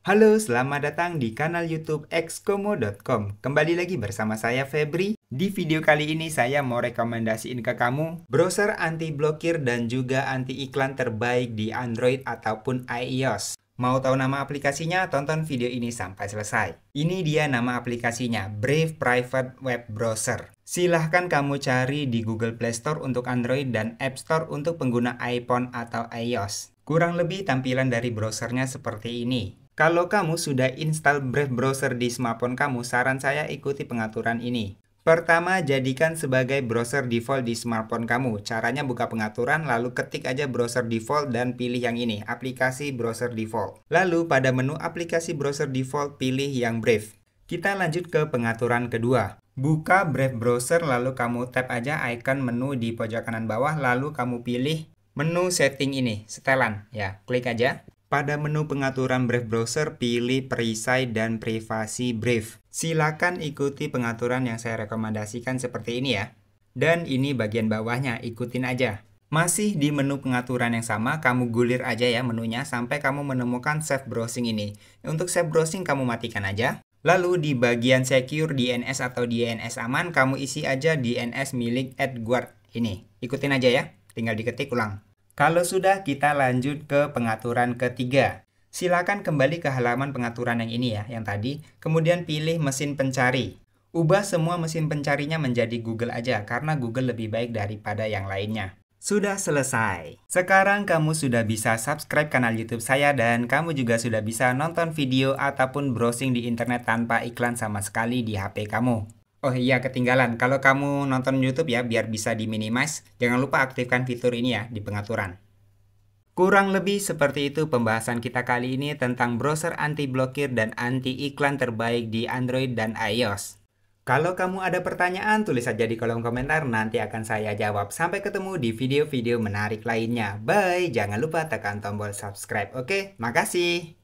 Halo, selamat datang di kanal YouTube exkomo.com. Kembali lagi bersama saya Febri. Di video kali ini saya mau rekomendasiin ke kamu browser anti blokir dan juga anti iklan terbaik di Android ataupun iOS. Mau tahu nama aplikasinya? Tonton video ini sampai selesai. Ini dia nama aplikasinya, Brave Private Web Browser. Silahkan kamu cari di Google Play Store untuk Android dan App Store untuk pengguna iPhone atau iOS. Kurang lebih tampilan dari browsernya seperti ini. Kalau kamu sudah install Brave Browser di smartphone kamu, saran saya ikuti pengaturan ini. Pertama, jadikan sebagai browser default di smartphone kamu. Caranya buka pengaturan, lalu ketik aja browser default dan pilih yang ini, aplikasi browser default. Lalu pada menu aplikasi browser default, pilih yang Brave. Kita lanjut ke pengaturan kedua. Buka Brave Browser lalu kamu tap aja icon menu di pojok kanan bawah lalu kamu pilih menu setting ini, setelan ya, klik aja. Pada menu pengaturan Brave Browser, pilih perisai dan privasi Brave. Silakan ikuti pengaturan yang saya rekomendasikan seperti ini ya. Dan ini bagian bawahnya, ikutin aja. Masih di menu pengaturan yang sama, kamu gulir aja ya menunya sampai kamu menemukan Save Browsing ini. Untuk Save Browsing kamu matikan aja. Lalu di bagian secure DNS atau DNS aman, kamu isi aja DNS milik AdGuard ini. Ikutin aja ya, tinggal diketik ulang. Kalau sudah, kita lanjut ke pengaturan ketiga. Silakan kembali ke halaman pengaturan yang ini ya, yang tadi. Kemudian pilih mesin pencari. Ubah semua mesin pencarinya menjadi Google aja, karena Google lebih baik daripada yang lainnya. Sudah selesai. Sekarang kamu sudah bisa subscribe kanal YouTube saya dan kamu juga sudah bisa nonton video ataupun browsing di internet tanpa iklan sama sekali di HP kamu. Oh iya, ketinggalan. Kalau kamu nonton YouTube ya, biar bisa diminimize, jangan lupa aktifkan fitur ini ya di pengaturan. Kurang lebih seperti itu pembahasan kita kali ini tentang browser anti-blokir dan anti-iklan terbaik di Android dan iOS. Kalau kamu ada pertanyaan, tulis saja di kolom komentar, nanti akan saya jawab. Sampai ketemu di video-video menarik lainnya. Bye, jangan lupa tekan tombol subscribe, oke? Makasih!